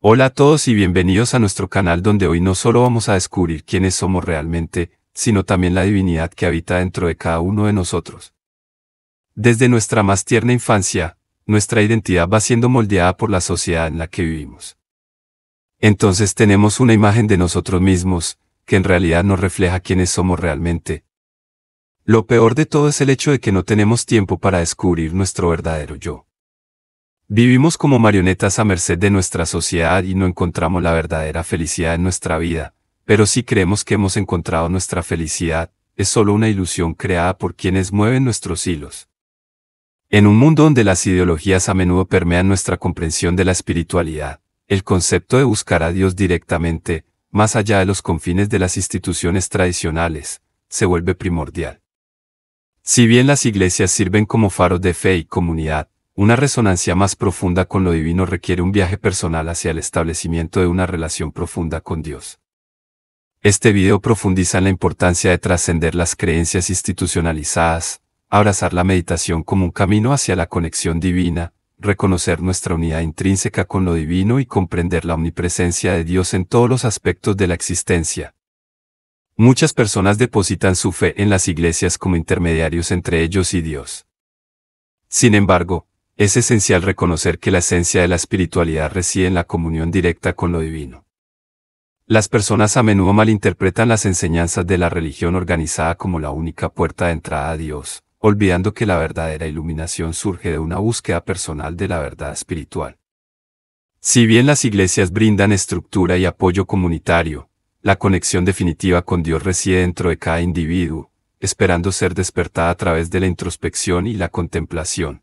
Hola a todos y bienvenidos a nuestro canal donde hoy no solo vamos a descubrir quiénes somos realmente, sino también la divinidad que habita dentro de cada uno de nosotros. Desde nuestra más tierna infancia, nuestra identidad va siendo moldeada por la sociedad en la que vivimos. Entonces tenemos una imagen de nosotros mismos, que en realidad no refleja quiénes somos realmente. Lo peor de todo es el hecho de que no tenemos tiempo para descubrir nuestro verdadero yo. Vivimos como marionetas a merced de nuestra sociedad y no encontramos la verdadera felicidad en nuestra vida, pero si creemos que hemos encontrado nuestra felicidad, es solo una ilusión creada por quienes mueven nuestros hilos. En un mundo donde las ideologías a menudo permean nuestra comprensión de la espiritualidad, el concepto de buscar a Dios directamente, más allá de los confines de las instituciones tradicionales, se vuelve primordial. Si bien las iglesias sirven como faros de fe y comunidad, una resonancia más profunda con lo divino requiere un viaje personal hacia el establecimiento de una relación profunda con Dios. Este video profundiza en la importancia de trascender las creencias institucionalizadas, abrazar la meditación como un camino hacia la conexión divina, reconocer nuestra unidad intrínseca con lo divino y comprender la omnipresencia de Dios en todos los aspectos de la existencia. Muchas personas depositan su fe en las iglesias como intermediarios entre ellos y Dios. Sin embargo, es esencial reconocer que la esencia de la espiritualidad reside en la comunión directa con lo divino. Las personas a menudo malinterpretan las enseñanzas de la religión organizada como la única puerta de entrada a Dios, olvidando que la verdadera iluminación surge de una búsqueda personal de la verdad espiritual. Si bien las iglesias brindan estructura y apoyo comunitario, la conexión definitiva con Dios reside dentro de cada individuo, esperando ser despertada a través de la introspección y la contemplación.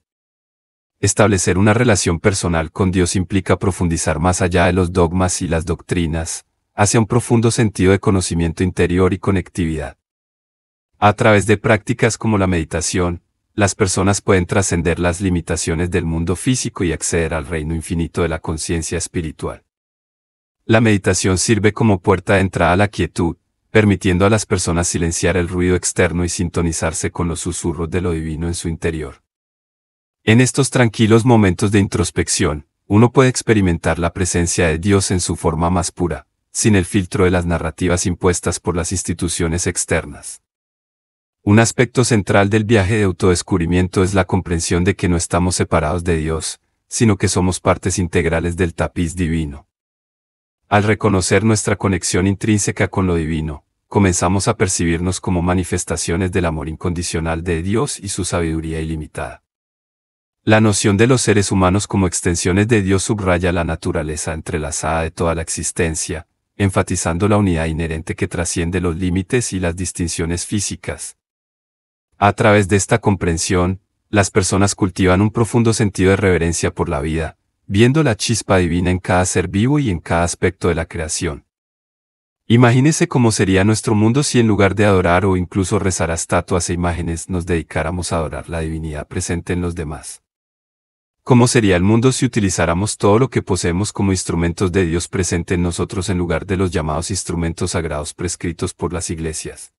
Establecer una relación personal con Dios implica profundizar más allá de los dogmas y las doctrinas, hacia un profundo sentido de conocimiento interior y conectividad. A través de prácticas como la meditación, las personas pueden trascender las limitaciones del mundo físico y acceder al reino infinito de la conciencia espiritual. La meditación sirve como puerta de entrada a la quietud, permitiendo a las personas silenciar el ruido externo y sintonizarse con los susurros de lo divino en su interior. En estos tranquilos momentos de introspección, uno puede experimentar la presencia de Dios en su forma más pura, sin el filtro de las narrativas impuestas por las instituciones externas. Un aspecto central del viaje de autodescubrimiento es la comprensión de que no estamos separados de Dios, sino que somos partes integrales del tapiz divino. Al reconocer nuestra conexión intrínseca con lo divino, comenzamos a percibirnos como manifestaciones del amor incondicional de Dios y su sabiduría ilimitada. La noción de los seres humanos como extensiones de Dios subraya la naturaleza entrelazada de toda la existencia, enfatizando la unidad inherente que trasciende los límites y las distinciones físicas. A través de esta comprensión, las personas cultivan un profundo sentido de reverencia por la vida, viendo la chispa divina en cada ser vivo y en cada aspecto de la creación. Imagínese cómo sería nuestro mundo si en lugar de adorar o incluso rezar a estatuas e imágenes nos dedicáramos a adorar la divinidad presente en los demás. ¿Cómo sería el mundo si utilizáramos todo lo que poseemos como instrumentos de Dios presente en nosotros en lugar de los llamados instrumentos sagrados prescritos por las iglesias?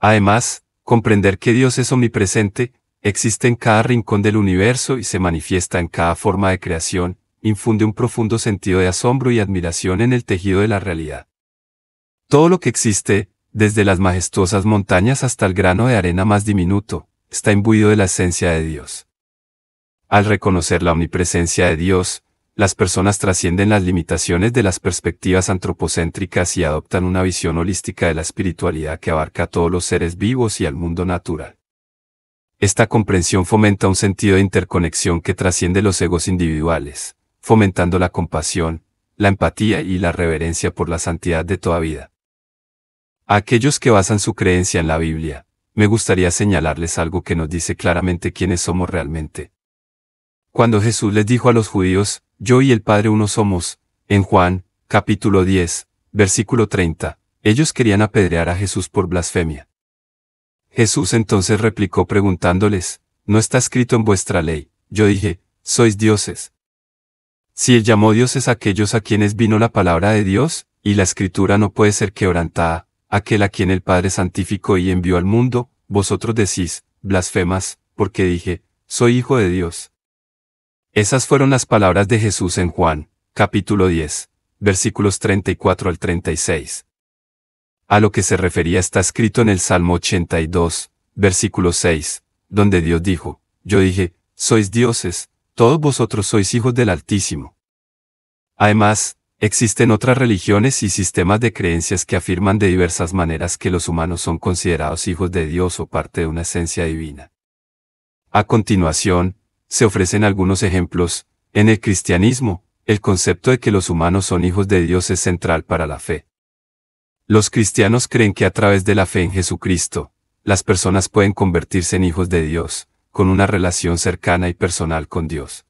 Además, comprender que Dios es omnipresente, existe en cada rincón del universo y se manifiesta en cada forma de creación, infunde un profundo sentido de asombro y admiración en el tejido de la realidad. Todo lo que existe, desde las majestuosas montañas hasta el grano de arena más diminuto, está imbuido de la esencia de Dios. Al reconocer la omnipresencia de Dios, las personas trascienden las limitaciones de las perspectivas antropocéntricas y adoptan una visión holística de la espiritualidad que abarca a todos los seres vivos y al mundo natural. Esta comprensión fomenta un sentido de interconexión que trasciende los egos individuales, fomentando la compasión, la empatía y la reverencia por la santidad de toda vida. A aquellos que basan su creencia en la Biblia, me gustaría señalarles algo que nos dice claramente quiénes somos realmente. Cuando Jesús les dijo a los judíos, yo y el Padre uno somos, en Juan, capítulo 10, versículo 30, ellos querían apedrear a Jesús por blasfemia. Jesús entonces replicó preguntándoles, ¿no está escrito en vuestra ley? Yo dije, sois dioses. Si él llamó dioses a aquellos a quienes vino la palabra de Dios, y la escritura no puede ser quebrantada, aquel a quien el Padre santificó y envió al mundo, vosotros decís, blasfemas, porque dije, soy hijo de Dios. Esas fueron las palabras de Jesús en Juan, capítulo 10, versículos 34 al 36. A lo que se refería está escrito en el Salmo 82, versículo 6, donde Dios dijo, Yo dije, sois dioses, todos vosotros sois hijos del Altísimo. Además, existen otras religiones y sistemas de creencias que afirman de diversas maneras que los humanos son considerados hijos de Dios o parte de una esencia divina. A continuación, se ofrecen algunos ejemplos. En el cristianismo, el concepto de que los humanos son hijos de Dios es central para la fe. Los cristianos creen que a través de la fe en Jesucristo, las personas pueden convertirse en hijos de Dios, con una relación cercana y personal con Dios.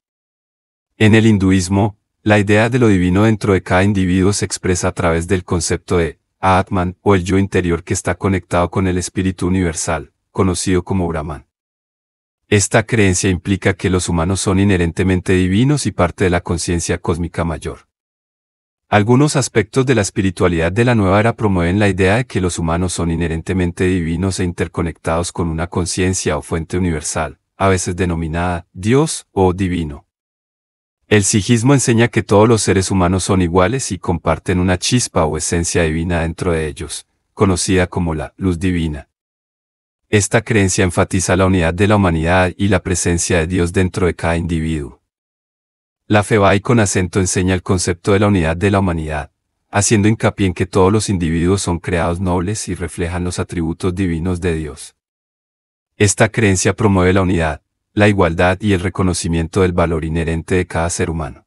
En el hinduismo, la idea de lo divino dentro de cada individuo se expresa a través del concepto de Atman o el yo interior que está conectado con el espíritu universal, conocido como Brahman. Esta creencia implica que los humanos son inherentemente divinos y parte de la conciencia cósmica mayor. Algunos aspectos de la espiritualidad de la nueva era promueven la idea de que los humanos son inherentemente divinos e interconectados con una conciencia o fuente universal, a veces denominada Dios o divino. El sijismo enseña que todos los seres humanos son iguales y comparten una chispa o esencia divina dentro de ellos, conocida como la luz divina, esta creencia enfatiza la unidad de la humanidad y la presencia de Dios dentro de cada individuo. La fe y con acento enseña el concepto de la unidad de la humanidad, haciendo hincapié en que todos los individuos son creados nobles y reflejan los atributos divinos de Dios. Esta creencia promueve la unidad, la igualdad y el reconocimiento del valor inherente de cada ser humano.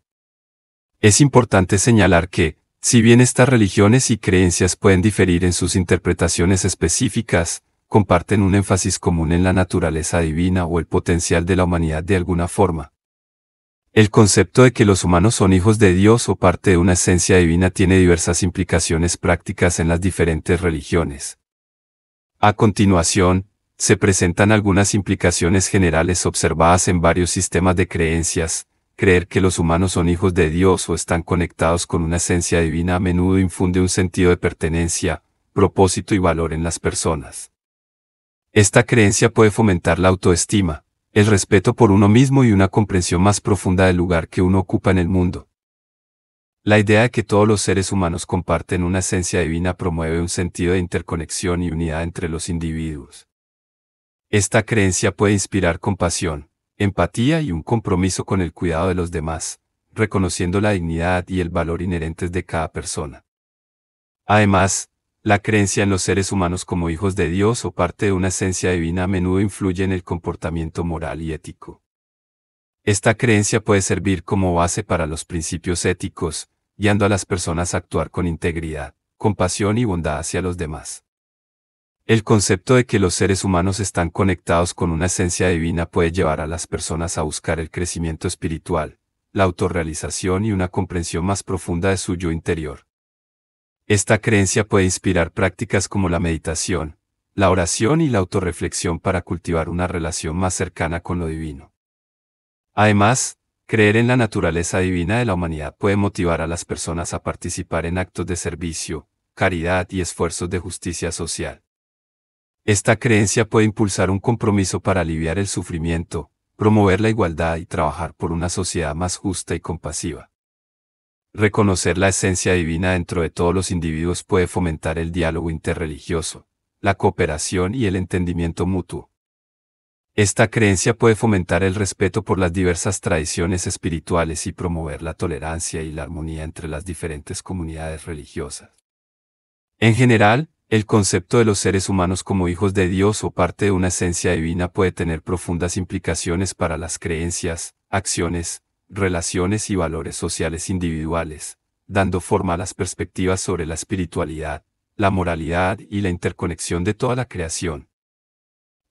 Es importante señalar que, si bien estas religiones y creencias pueden diferir en sus interpretaciones específicas, comparten un énfasis común en la naturaleza divina o el potencial de la humanidad de alguna forma. El concepto de que los humanos son hijos de Dios o parte de una esencia divina tiene diversas implicaciones prácticas en las diferentes religiones. A continuación, se presentan algunas implicaciones generales observadas en varios sistemas de creencias. Creer que los humanos son hijos de Dios o están conectados con una esencia divina a menudo infunde un sentido de pertenencia, propósito y valor en las personas. Esta creencia puede fomentar la autoestima, el respeto por uno mismo y una comprensión más profunda del lugar que uno ocupa en el mundo. La idea de que todos los seres humanos comparten una esencia divina promueve un sentido de interconexión y unidad entre los individuos. Esta creencia puede inspirar compasión, empatía y un compromiso con el cuidado de los demás, reconociendo la dignidad y el valor inherentes de cada persona. Además, la creencia en los seres humanos como hijos de Dios o parte de una esencia divina a menudo influye en el comportamiento moral y ético. Esta creencia puede servir como base para los principios éticos, guiando a las personas a actuar con integridad, compasión y bondad hacia los demás. El concepto de que los seres humanos están conectados con una esencia divina puede llevar a las personas a buscar el crecimiento espiritual, la autorrealización y una comprensión más profunda de su yo interior. Esta creencia puede inspirar prácticas como la meditación, la oración y la autorreflexión para cultivar una relación más cercana con lo divino. Además, creer en la naturaleza divina de la humanidad puede motivar a las personas a participar en actos de servicio, caridad y esfuerzos de justicia social. Esta creencia puede impulsar un compromiso para aliviar el sufrimiento, promover la igualdad y trabajar por una sociedad más justa y compasiva. Reconocer la esencia divina dentro de todos los individuos puede fomentar el diálogo interreligioso, la cooperación y el entendimiento mutuo. Esta creencia puede fomentar el respeto por las diversas tradiciones espirituales y promover la tolerancia y la armonía entre las diferentes comunidades religiosas. En general, el concepto de los seres humanos como hijos de Dios o parte de una esencia divina puede tener profundas implicaciones para las creencias, acciones, relaciones y valores sociales individuales, dando forma a las perspectivas sobre la espiritualidad, la moralidad y la interconexión de toda la creación.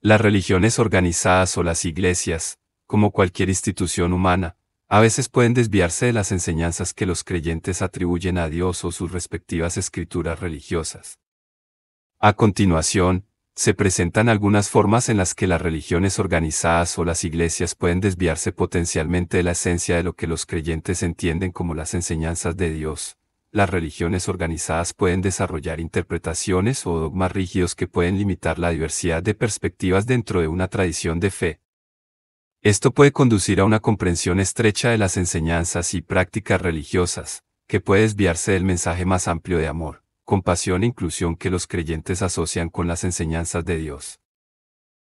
Las religiones organizadas o las iglesias, como cualquier institución humana, a veces pueden desviarse de las enseñanzas que los creyentes atribuyen a Dios o sus respectivas escrituras religiosas. A continuación, se presentan algunas formas en las que las religiones organizadas o las iglesias pueden desviarse potencialmente de la esencia de lo que los creyentes entienden como las enseñanzas de Dios. Las religiones organizadas pueden desarrollar interpretaciones o dogmas rígidos que pueden limitar la diversidad de perspectivas dentro de una tradición de fe. Esto puede conducir a una comprensión estrecha de las enseñanzas y prácticas religiosas, que puede desviarse del mensaje más amplio de amor compasión e inclusión que los creyentes asocian con las enseñanzas de Dios.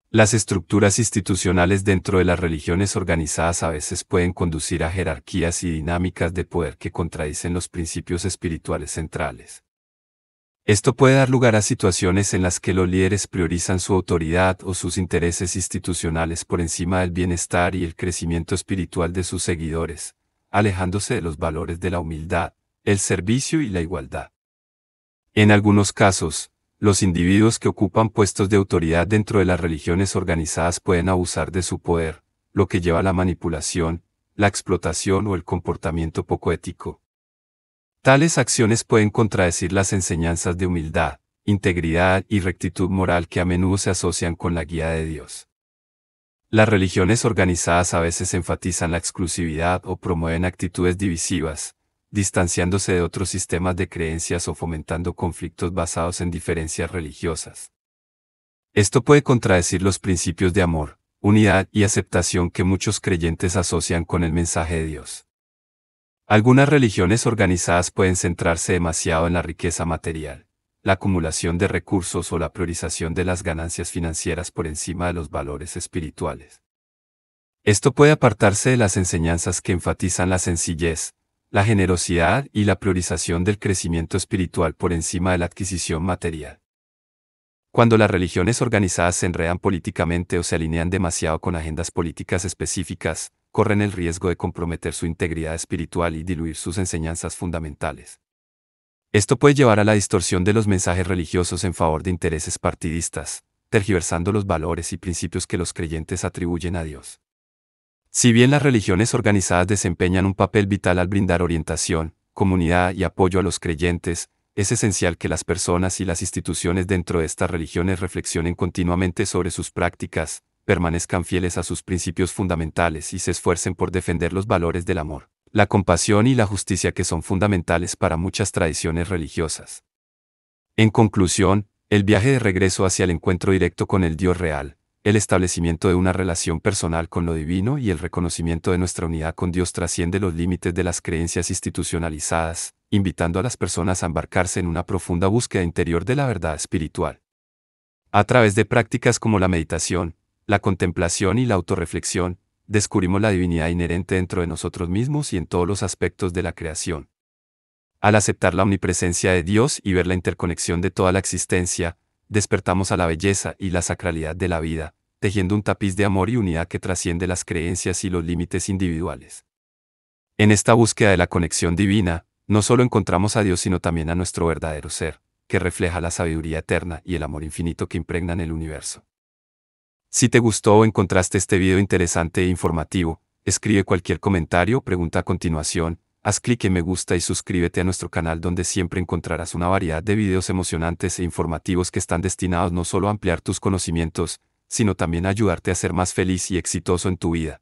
Las estructuras institucionales dentro de las religiones organizadas a veces pueden conducir a jerarquías y dinámicas de poder que contradicen los principios espirituales centrales. Esto puede dar lugar a situaciones en las que los líderes priorizan su autoridad o sus intereses institucionales por encima del bienestar y el crecimiento espiritual de sus seguidores, alejándose de los valores de la humildad, el servicio y la igualdad. En algunos casos, los individuos que ocupan puestos de autoridad dentro de las religiones organizadas pueden abusar de su poder, lo que lleva a la manipulación, la explotación o el comportamiento poco ético. Tales acciones pueden contradecir las enseñanzas de humildad, integridad y rectitud moral que a menudo se asocian con la guía de Dios. Las religiones organizadas a veces enfatizan la exclusividad o promueven actitudes divisivas, distanciándose de otros sistemas de creencias o fomentando conflictos basados en diferencias religiosas. Esto puede contradecir los principios de amor, unidad y aceptación que muchos creyentes asocian con el mensaje de Dios. Algunas religiones organizadas pueden centrarse demasiado en la riqueza material, la acumulación de recursos o la priorización de las ganancias financieras por encima de los valores espirituales. Esto puede apartarse de las enseñanzas que enfatizan la sencillez, la generosidad y la priorización del crecimiento espiritual por encima de la adquisición material. Cuando las religiones organizadas se enredan políticamente o se alinean demasiado con agendas políticas específicas, corren el riesgo de comprometer su integridad espiritual y diluir sus enseñanzas fundamentales. Esto puede llevar a la distorsión de los mensajes religiosos en favor de intereses partidistas, tergiversando los valores y principios que los creyentes atribuyen a Dios. Si bien las religiones organizadas desempeñan un papel vital al brindar orientación, comunidad y apoyo a los creyentes, es esencial que las personas y las instituciones dentro de estas religiones reflexionen continuamente sobre sus prácticas, permanezcan fieles a sus principios fundamentales y se esfuercen por defender los valores del amor, la compasión y la justicia que son fundamentales para muchas tradiciones religiosas. En conclusión, el viaje de regreso hacia el encuentro directo con el Dios real, el establecimiento de una relación personal con lo divino y el reconocimiento de nuestra unidad con Dios trasciende los límites de las creencias institucionalizadas, invitando a las personas a embarcarse en una profunda búsqueda interior de la verdad espiritual. A través de prácticas como la meditación, la contemplación y la autorreflexión, descubrimos la divinidad inherente dentro de nosotros mismos y en todos los aspectos de la creación. Al aceptar la omnipresencia de Dios y ver la interconexión de toda la existencia, despertamos a la belleza y la sacralidad de la vida, tejiendo un tapiz de amor y unidad que trasciende las creencias y los límites individuales. En esta búsqueda de la conexión divina, no solo encontramos a Dios sino también a nuestro verdadero ser, que refleja la sabiduría eterna y el amor infinito que impregnan el universo. Si te gustó o encontraste este video interesante e informativo, escribe cualquier comentario o pregunta a continuación, Haz clic en me gusta y suscríbete a nuestro canal donde siempre encontrarás una variedad de videos emocionantes e informativos que están destinados no solo a ampliar tus conocimientos, sino también a ayudarte a ser más feliz y exitoso en tu vida.